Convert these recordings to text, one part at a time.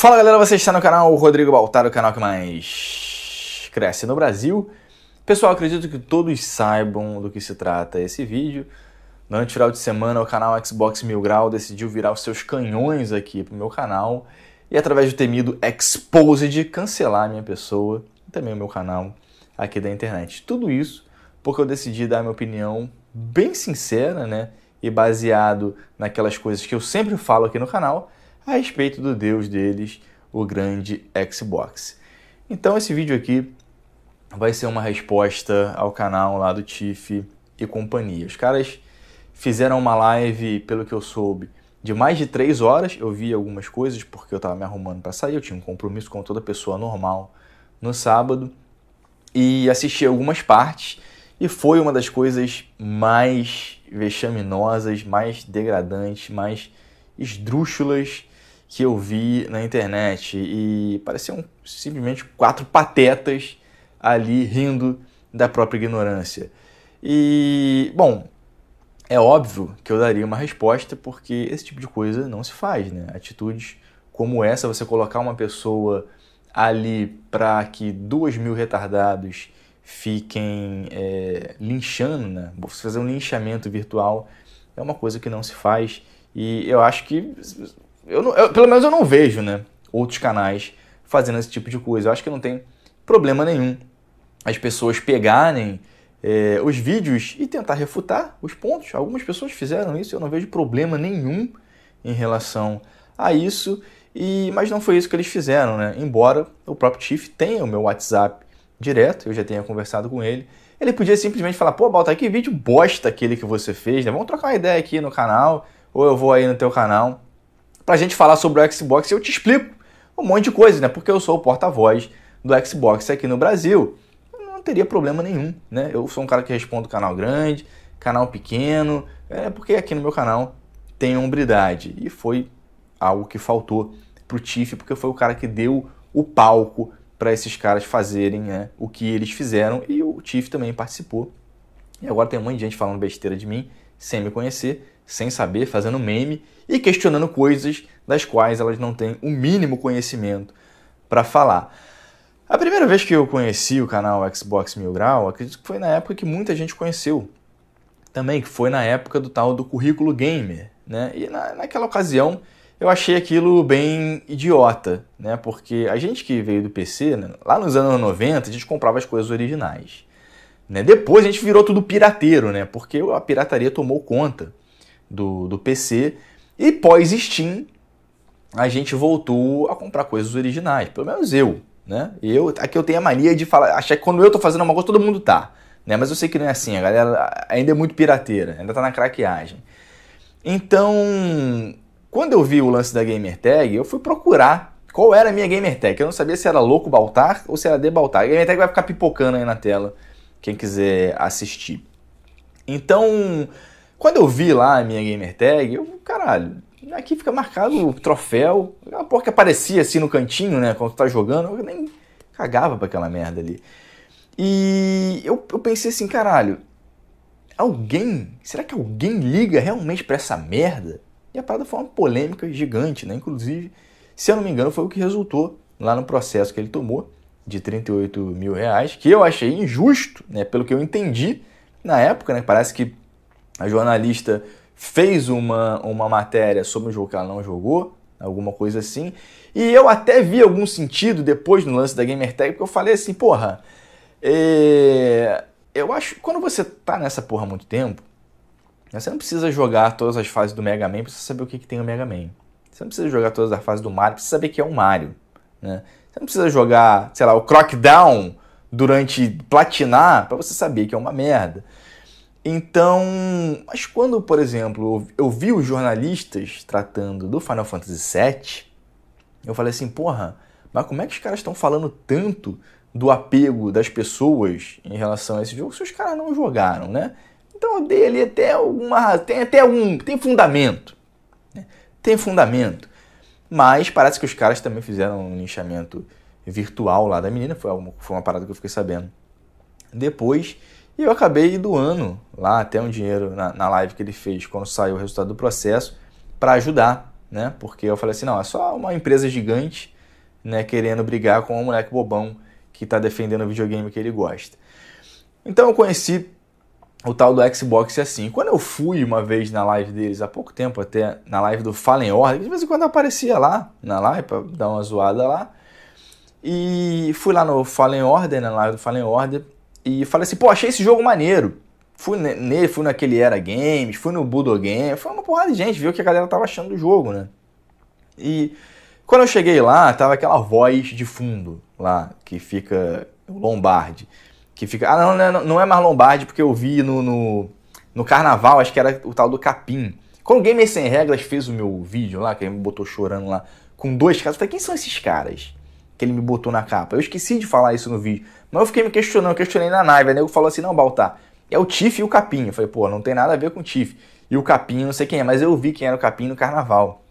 Fala galera, você está no canal Rodrigo Baltar, o canal que mais cresce no Brasil. Pessoal, acredito que todos saibam do que se trata esse vídeo. Durante o final de semana, o canal Xbox Mil Grau decidiu virar os seus canhões aqui pro meu canal e através do temido Exposed cancelar minha pessoa e também o meu canal aqui da internet. Tudo isso porque eu decidi dar minha opinião bem sincera, né? E baseado naquelas coisas que eu sempre falo aqui no canal, a respeito do deus deles, o grande Xbox. Então esse vídeo aqui vai ser uma resposta ao canal lá do Tiff e companhia. Os caras fizeram uma live, pelo que eu soube, de mais de três horas. Eu vi algumas coisas porque eu estava me arrumando para sair, eu tinha um compromisso com toda pessoa normal no sábado e assisti algumas partes e foi uma das coisas mais vexaminosas, mais degradantes, mais esdrúxulas que eu vi na internet e pareciam simplesmente quatro patetas ali rindo da própria ignorância. E, bom, é óbvio que eu daria uma resposta porque esse tipo de coisa não se faz, né? Atitudes como essa, você colocar uma pessoa ali para que dois mil retardados fiquem é, linchando, né? Você fazer um linchamento virtual é uma coisa que não se faz e eu acho que eu, não, eu pelo menos eu não vejo, né? Outros canais fazendo esse tipo de coisa. Eu acho que não tem problema nenhum as pessoas pegarem é, os vídeos e tentar refutar os pontos. Algumas pessoas fizeram isso, eu não vejo problema nenhum em relação a isso. E, mas não foi isso que eles fizeram, né? Embora o próprio Tiff tenha o meu WhatsApp direto, eu já tenha conversado com ele. Ele podia simplesmente falar, pô, Balta, que vídeo bosta aquele que você fez, né? Vamos trocar uma ideia aqui no canal, ou eu vou aí no teu canal para a gente falar sobre o Xbox e eu te explico um monte de coisa, né? Porque eu sou o porta-voz do Xbox aqui no Brasil. Eu não teria problema nenhum, né? Eu sou um cara que respondo canal grande, canal pequeno, é porque aqui no meu canal tem hombridade. E foi algo que faltou pro Tiff, porque foi o cara que deu o palco para esses caras fazerem né, o que eles fizeram. E o Tiff também participou. E agora tem um monte de gente falando besteira de mim, sem me conhecer sem saber, fazendo meme e questionando coisas das quais elas não têm o mínimo conhecimento para falar. A primeira vez que eu conheci o canal Xbox Mil Grau, acredito que foi na época que muita gente conheceu também, que foi na época do tal do currículo gamer, né? E na, naquela ocasião eu achei aquilo bem idiota, né? Porque a gente que veio do PC, né? lá nos anos 90, a gente comprava as coisas originais. Né? Depois a gente virou tudo pirateiro, né? Porque a pirataria tomou conta do, do PC. E pós-Steam, a gente voltou a comprar coisas originais, pelo menos eu, né? Eu, aqui é eu tenho a mania de falar, achar que quando eu tô fazendo uma coisa, todo mundo tá, né? Mas eu sei que não é assim, a galera ainda é muito pirateira, ainda tá na craqueagem. Então, quando eu vi o lance da Gamertag, eu fui procurar qual era a minha Gamertag. Eu não sabia se era Louco Baltar ou se era De Baltar. A Gamertag vai ficar pipocando aí na tela, quem quiser assistir. Então, quando eu vi lá a minha gamer tag, eu, caralho, aqui fica marcado o troféu. É a porra que aparecia assim no cantinho, né? Quando tu tá jogando, eu nem cagava pra aquela merda ali. E eu, eu pensei assim, caralho, alguém, será que alguém liga realmente para essa merda? E a parada foi uma polêmica gigante, né? Inclusive, se eu não me engano, foi o que resultou lá no processo que ele tomou de 38 mil reais, que eu achei injusto, né? Pelo que eu entendi na época, né? Parece que a jornalista fez uma, uma matéria sobre um jogo que ela não jogou, alguma coisa assim, e eu até vi algum sentido depois no lance da Gamertag, porque eu falei assim, porra, é... eu acho que quando você tá nessa porra há muito tempo, né, você não precisa jogar todas as fases do Mega Man pra saber o que, que tem o Mega Man. Você não precisa jogar todas as fases do Mario pra saber que é um Mario. Né? Você não precisa jogar, sei lá, o Crockdown durante platinar para você saber que é uma merda. Então, mas quando, por exemplo, eu vi os jornalistas tratando do Final Fantasy VII, eu falei assim, porra, mas como é que os caras estão falando tanto do apego das pessoas em relação a esse jogo se os caras não jogaram, né? Então eu dei ali até alguma. Tem até um. Tem fundamento. Né? Tem fundamento. Mas parece que os caras também fizeram um linchamento virtual lá da menina. Foi uma, foi uma parada que eu fiquei sabendo. Depois. E eu acabei doando lá até um dinheiro na, na live que ele fez quando saiu o resultado do processo para ajudar, né? Porque eu falei assim, não, é só uma empresa gigante, né, querendo brigar com um moleque bobão que está defendendo o videogame que ele gosta. Então eu conheci o tal do Xbox assim. Quando eu fui uma vez na live deles, há pouco tempo até, na live do Fallen Order, de vez em quando aparecia lá na live para dar uma zoada lá. E fui lá no Fallen Order, né, na live do Fallen Order, e falei assim, pô, achei esse jogo maneiro. Fui nele, fui naquele Era Games, fui no Budo Game, foi uma porrada de gente, viu o que a galera tava achando do jogo, né? E quando eu cheguei lá, tava aquela voz de fundo lá, que fica Lombardi, que fica, ah, não, não, não é mais Lombardi, porque eu vi no, no, no Carnaval, acho que era o tal do Capim. Quando o Gamer Sem Regras fez o meu vídeo lá, que ele me botou chorando lá, com dois caras, eu falei, quem são esses caras? que ele me botou na capa. Eu esqueci de falar isso no vídeo. Mas eu fiquei me questionando, eu questionei na naiva. Né? O nego falou assim: não, Baltar, é o Tiff e o Capim. Eu falei, pô, não tem nada a ver com o Tiff. E o Capim, não sei quem é, mas eu vi quem era o Capim no carnaval.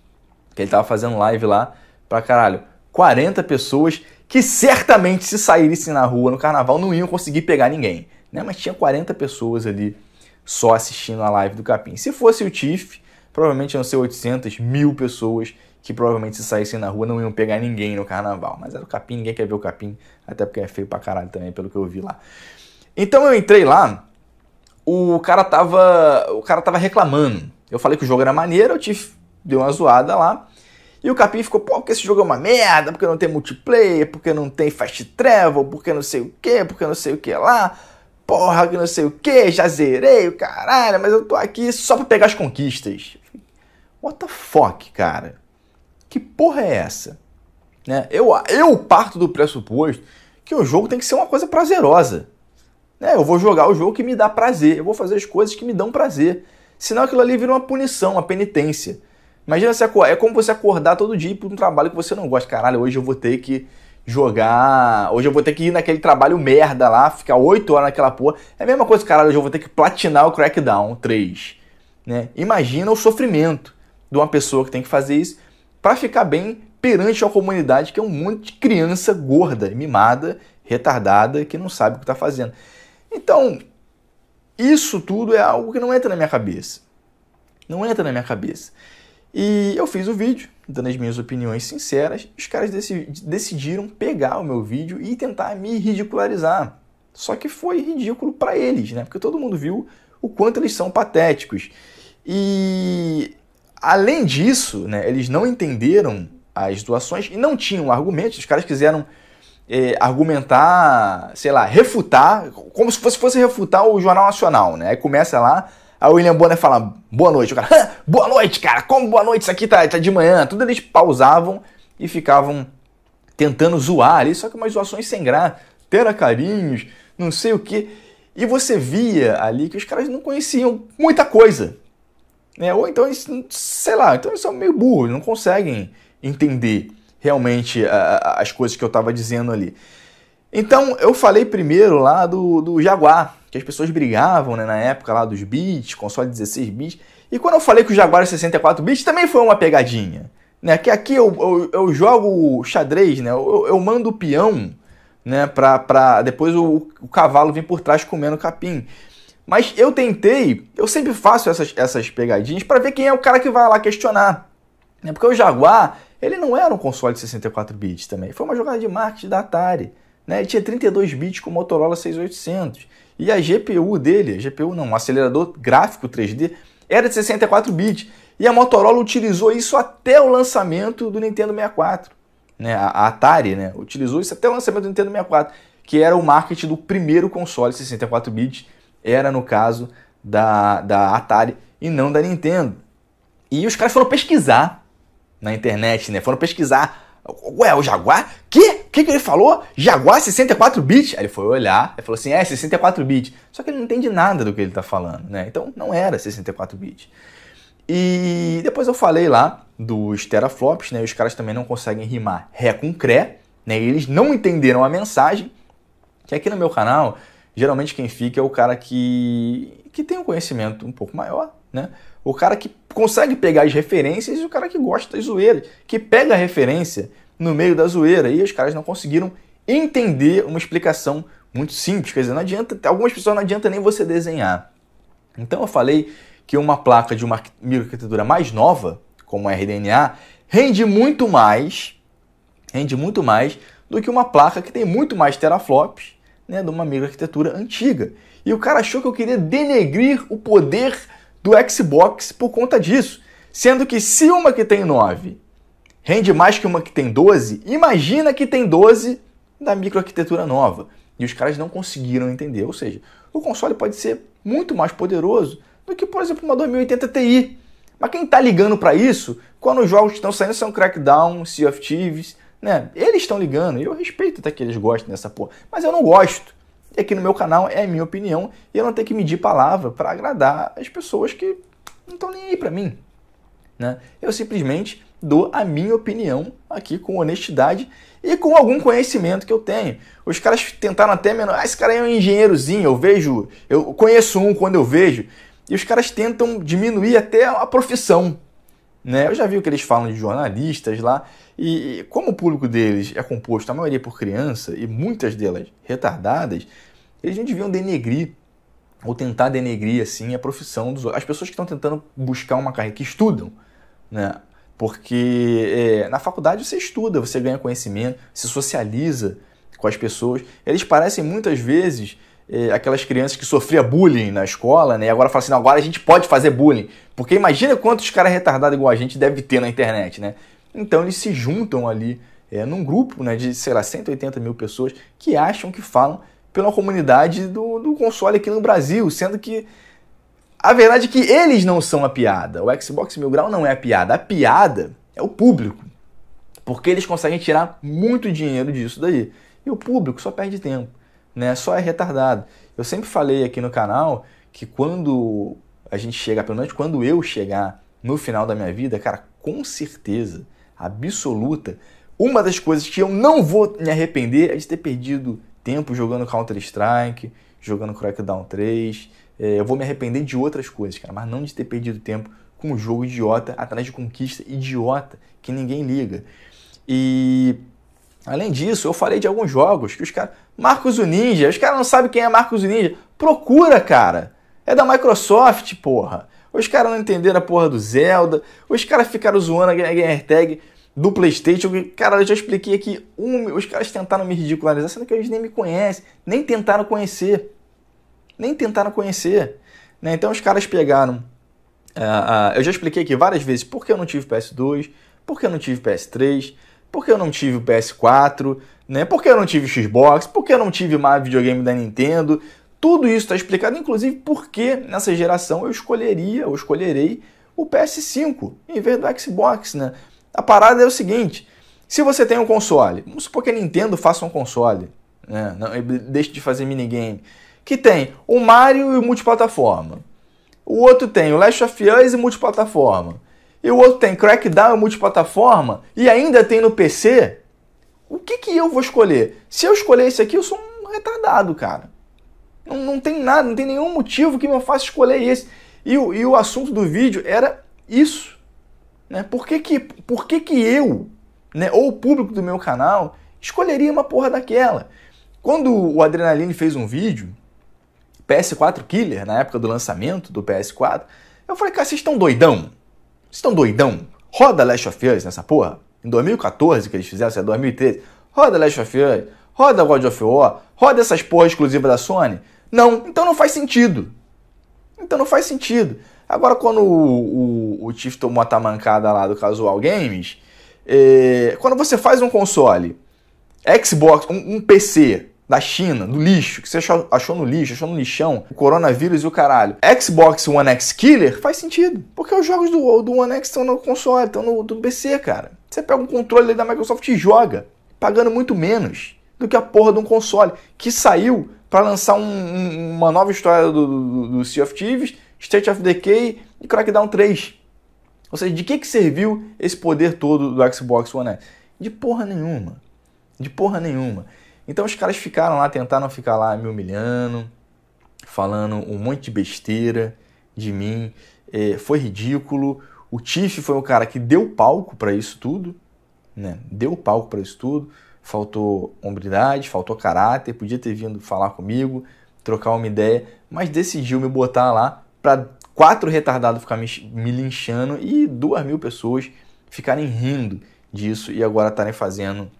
Que ele tava fazendo live lá pra caralho. 40 pessoas que certamente se saíssem na rua no carnaval não iam conseguir pegar ninguém. Né? Mas tinha 40 pessoas ali só assistindo a live do Capim. Se fosse o Tiff, provavelmente iam ser 800 mil pessoas que provavelmente se saíssem na rua não iam pegar ninguém no carnaval. Mas era o capim, ninguém quer ver o capim, até porque é feio pra caralho também, pelo que eu vi lá. Então eu entrei lá, o cara tava, o cara tava reclamando. Eu falei que o jogo era maneiro, eu te dei uma zoada lá. E o Capim ficou, pô, porque esse jogo é uma merda, porque não tem multiplayer, porque não tem fast travel, porque não sei o que, porque não sei o que lá. Porra, que não sei o que, já zerei o caralho, mas eu tô aqui só pra pegar as conquistas. What the fuck, cara? que porra é essa? Né? Eu, eu parto do pressuposto que o jogo tem que ser uma coisa prazerosa. Né? Eu vou jogar o jogo que me dá prazer, eu vou fazer as coisas que me dão prazer. Senão aquilo ali vira uma punição, uma penitência. Imagina se é como você acordar todo dia para um trabalho que você não gosta. Caralho, hoje eu vou ter que jogar. Hoje eu vou ter que ir naquele trabalho merda lá, ficar 8 horas naquela porra. É a mesma coisa, caralho, hoje eu vou ter que platinar o Crackdown 3. Né? Imagina o sofrimento de uma pessoa que tem que fazer isso para ficar bem perante a comunidade que é um monte de criança gorda, mimada, retardada, que não sabe o que está fazendo. Então, isso tudo é algo que não entra na minha cabeça. Não entra na minha cabeça. E eu fiz o vídeo, dando as minhas opiniões sinceras. Os caras deci decidiram pegar o meu vídeo e tentar me ridicularizar. Só que foi ridículo para eles, né? Porque todo mundo viu o quanto eles são patéticos. E Além disso, né, eles não entenderam as doações e não tinham argumentos. Os caras quiseram é, argumentar, sei lá, refutar, como se fosse, fosse refutar o Jornal Nacional, né? Aí começa lá, a William Bonner fala, boa noite, o cara, boa noite, cara, como boa noite, isso aqui tá, tá de manhã. Tudo eles pausavam e ficavam tentando zoar ali, só que umas zoações sem graça, tera carinhos, não sei o que. E você via ali que os caras não conheciam muita coisa né? Ou então, eles, sei lá, então eles são meio burros, não conseguem entender realmente a, as coisas que eu estava dizendo ali. Então, eu falei primeiro lá do, do Jaguar, que as pessoas brigavam né, na época lá dos bits, console 16 bits. E quando eu falei que o Jaguar é 64 bits, também foi uma pegadinha. Né? Que aqui eu, eu, eu jogo xadrez, né? eu, eu mando o peão né, pra, pra depois o, o, cavalo vir por trás comendo capim. Mas eu tentei, eu sempre faço essas, essas pegadinhas para ver quem é o cara que vai lá questionar. Né? Porque o Jaguar, ele não era um console de 64 bits também. Foi uma jogada de marketing da Atari. Né? Ele tinha 32 bits com o Motorola 6800. E a GPU dele, a GPU não, um acelerador gráfico 3D, era de 64 bits. E a Motorola utilizou isso até o lançamento do Nintendo 64. Né? A Atari né? utilizou isso até o lançamento do Nintendo 64, que era o marketing do primeiro console 64 bits era no caso da, da Atari e não da Nintendo. E os caras foram pesquisar na internet, né? Foram pesquisar. Ué, o Jaguar? Que? O que, que ele falou? Jaguar 64 bits? Aí ele foi olhar e falou assim: é, 64 bits. Só que ele não entende nada do que ele está falando, né? Então não era 64 bits. E depois eu falei lá dos teraflops, né? Os caras também não conseguem rimar ré com cré, né? eles não entenderam a mensagem. Que aqui no meu canal geralmente quem fica é o cara que, que tem um conhecimento um pouco maior, né? O cara que consegue pegar as referências e o cara que gosta da zoeira, que pega a referência no meio da zoeira. E os caras não conseguiram entender uma explicação muito simples. Quer dizer, não adianta, algumas pessoas não adianta nem você desenhar. Então eu falei que uma placa de uma microarquitetura mais nova, como a RDNA, rende muito mais, rende muito mais do que uma placa que tem muito mais teraflops né, de uma microarquitetura antiga. E o cara achou que eu queria denegrir o poder do Xbox por conta disso. Sendo que se uma que tem 9 rende mais que uma que tem 12, imagina que tem 12 da microarquitetura nova. E os caras não conseguiram entender. Ou seja, o console pode ser muito mais poderoso do que, por exemplo, uma 2080 Ti. Mas quem está ligando para isso, quando os jogos que estão saindo são Crackdown, Sea of Thieves, né? Eles estão ligando, e eu respeito até que eles gostem dessa porra, mas eu não gosto. É e aqui no meu canal é a minha opinião, e eu não tenho que medir palavra para agradar as pessoas que não estão nem aí para mim. Né? Eu simplesmente dou a minha opinião aqui com honestidade e com algum conhecimento que eu tenho. Os caras tentaram até menor. Ah, esse cara é um engenheirozinho, eu vejo, eu conheço um quando eu vejo. E os caras tentam diminuir até a profissão. Né? Eu já vi o que eles falam de jornalistas lá, e, como o público deles é composto, a maioria é por criança, e muitas delas retardadas, eles não deviam denegrir ou tentar denegrir assim a profissão dos as pessoas que estão tentando buscar uma carreira que estudam, né? Porque é, na faculdade você estuda, você ganha conhecimento, se socializa com as pessoas. Eles parecem muitas vezes eh, aquelas crianças que sofria bullying na escola, né? E agora fala assim, agora a gente pode fazer bullying. Porque imagina quantos caras retardados igual a gente deve ter na internet, né? Então eles se juntam ali é, num grupo né, de, sei lá, 180 mil pessoas que acham que falam pela comunidade do, do console aqui no Brasil, sendo que a verdade é que eles não são a piada. O Xbox Mil Grau não é a piada. A piada é o público. Porque eles conseguem tirar muito dinheiro disso daí. E o público só perde tempo né? Só é retardado. Eu sempre falei aqui no canal que quando a gente chega, pelo menos quando eu chegar no final da minha vida, cara, com certeza absoluta, uma das coisas que eu não vou me arrepender é de ter perdido tempo jogando Counter-Strike, jogando Crackdown 3. É, eu vou me arrepender de outras coisas, cara, mas não de ter perdido tempo com um jogo idiota atrás de conquista idiota que ninguém liga. E Além disso, eu falei de alguns jogos que os caras. Marcos o Ninja, os caras não sabem quem é Marcos o Ninja. Procura, cara! É da Microsoft, porra! Os caras não entenderam a porra do Zelda, os caras ficaram zoando a gamer tag do PlayStation. Cara, eu já expliquei aqui, um, os caras tentaram me ridicularizar, sendo que eles nem me conhecem, nem tentaram conhecer. Nem tentaram conhecer. Né? Então os caras pegaram. Uh, uh, eu já expliquei aqui várias vezes porque eu não tive PS2, porque eu não tive PS3, por que eu não tive o PS4? Né? Por que eu não tive o Xbox? Por que eu não tive mais videogame da Nintendo? Tudo isso está explicado, inclusive por que nessa geração eu escolheria ou escolherei o PS5 em vez do Xbox. Né? A parada é o seguinte: se você tem um console, vamos supor que a Nintendo faça um console, né? Não, deixe de fazer minigame, que tem o Mario e multiplataforma. O outro tem o Last of Us e multiplataforma e o outro tem Crackdown multiplataforma e ainda tem no PC, o que, que eu vou escolher? Se eu escolher esse aqui, eu sou um retardado, cara. Não, não tem nada, não tem nenhum motivo que me faça escolher esse. E, e o assunto do vídeo era isso. Né? Por, que, que, por que, que eu, né, ou o público do meu canal, escolheria uma porra daquela? Quando o Adrenaline fez um vídeo, PS4 Killer, na época do lançamento do PS4, eu falei, cara, vocês estão doidão? Estão doidão? Roda Last of Us nessa porra. Em 2014 que eles fizeram, isso é 2013. Roda Last of Us, roda God of War, roda essas porras exclusivas da Sony. Não, então não faz sentido. Então não faz sentido. Agora, quando o, o, o Tiff tomou a tamancada lá do Casual Games, é, quando você faz um console, Xbox, um, um PC, da China, do lixo, que você achou, achou, no lixo, achou no lixão, o coronavírus e o caralho. Xbox One X Killer faz sentido, porque os jogos do, do One X estão no console, estão no do PC, cara. Você pega um controle da Microsoft e joga, pagando muito menos do que a porra de um console, que saiu para lançar um, um, uma nova história do, do, do Sea of Thieves, State of Decay e Crackdown 3. Ou seja, de que, que serviu esse poder todo do Xbox One X? De porra nenhuma. De porra nenhuma. Então os caras ficaram lá, tentaram ficar lá me humilhando, falando um monte de besteira de mim. É, foi ridículo. O Tiff foi o cara que deu palco para isso tudo, né? Deu palco para isso tudo. Faltou hombridade, faltou caráter, podia ter vindo falar comigo, trocar uma ideia, mas decidiu me botar lá para quatro retardados ficar me, me linchando e duas mil pessoas ficarem rindo disso e agora estarem fazendo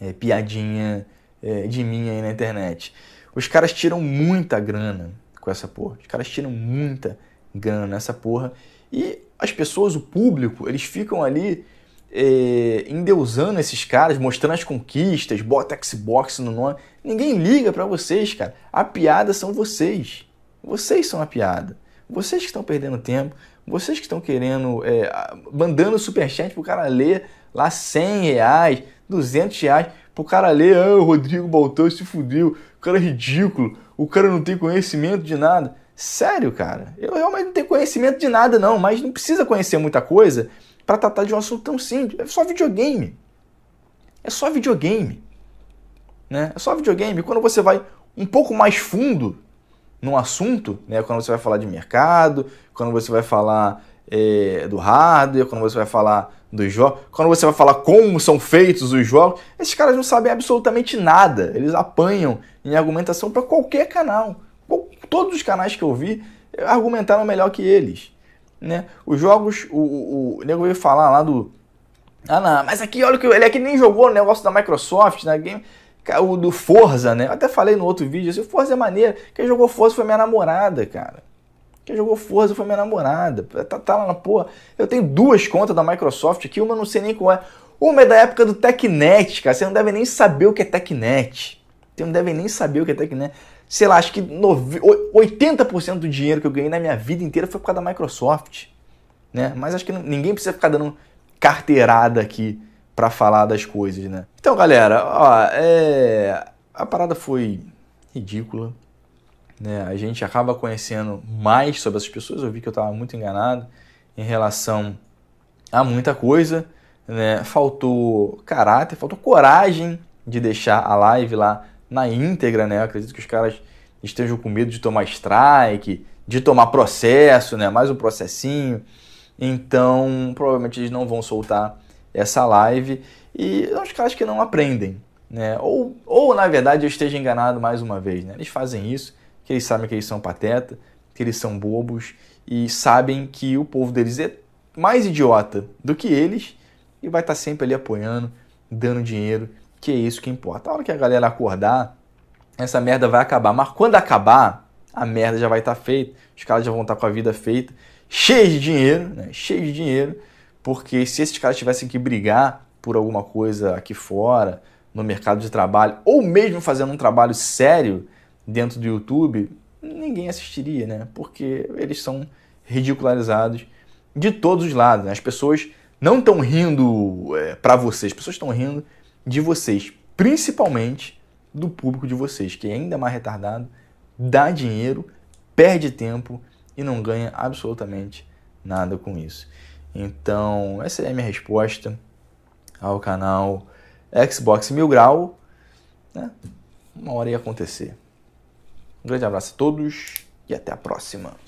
é, piadinha é, de mim aí na internet. Os caras tiram muita grana com essa porra. Os caras tiram muita grana nessa porra. E as pessoas, o público, eles ficam ali é, endeusando esses caras, mostrando as conquistas, bota Xbox no nome. Ninguém liga para vocês, cara. A piada são vocês. Vocês são a piada. Vocês que estão perdendo tempo, vocês que estão querendo, é, mandando superchat pro cara ler lá 100 reais, 200 reais pro cara ler, ah, o Rodrigo Baltão se fudeu, o cara é ridículo, o cara não tem conhecimento de nada. Sério, cara, eu realmente não tenho conhecimento de nada não, mas não precisa conhecer muita coisa para tratar de um assunto tão simples. É só videogame. É só videogame. Né? É só videogame. Quando você vai um pouco mais fundo num assunto, né? quando você vai falar de mercado, quando você vai falar é, do hardware, quando você vai falar dos jogos, quando você vai falar como são feitos os jogos, esses caras não sabem absolutamente nada. Eles apanham em argumentação para qualquer canal. Todos os canais que eu vi argumentaram melhor que eles. Né? Os jogos, o, o, o nego veio falar lá do. Ah, não, mas aqui, olha que ele aqui nem jogou o negócio da Microsoft, né? Game, o do Forza, né? Eu até falei no outro vídeo, assim, Forza é maneiro. Quem jogou Forza foi minha namorada, cara. Quem jogou Forza foi minha namorada. Tá, tá lá na porra. Eu tenho duas contas da Microsoft aqui, uma eu não sei nem qual é. Uma é da época do TechNet, cara. Vocês não devem nem saber o que é TechNet. Vocês não devem nem saber o que é TechNet. Sei lá, acho que 80% do dinheiro que eu ganhei na minha vida inteira foi por causa da Microsoft. Né? Mas acho que ninguém precisa ficar dando carteirada aqui para falar das coisas, né? Então, galera, ó, é... a parada foi ridícula. Né? A gente acaba conhecendo mais sobre essas pessoas. Eu vi que eu estava muito enganado em relação a muita coisa. Né? Faltou caráter, faltou coragem de deixar a live lá na íntegra. Né? Eu acredito que os caras estejam com medo de tomar strike, de tomar processo, né? mais um processinho. Então, provavelmente eles não vão soltar essa live. E são os caras que não aprendem. Né? Ou, ou, na verdade, eu esteja enganado mais uma vez. Né? Eles fazem isso que eles sabem que eles são pateta, que eles são bobos e sabem que o povo deles é mais idiota do que eles e vai estar tá sempre ali apoiando, dando dinheiro, que é isso que importa. A hora que a galera acordar, essa merda vai acabar. Mas quando acabar, a merda já vai estar tá feita, os caras já vão estar tá com a vida feita, cheio de dinheiro, né? cheio de dinheiro, porque se esses caras tivessem que brigar por alguma coisa aqui fora, no mercado de trabalho, ou mesmo fazendo um trabalho sério, dentro do YouTube, ninguém assistiria, né? Porque eles são ridicularizados de todos os lados. Né? As pessoas não estão rindo é, para vocês, as pessoas estão rindo de vocês, principalmente do público de vocês, que é ainda mais retardado, dá dinheiro, perde tempo e não ganha absolutamente nada com isso. Então, essa é a minha resposta ao canal Xbox Mil Grau. Né? Uma hora ia acontecer. Um grande abraço a todos e até a próxima.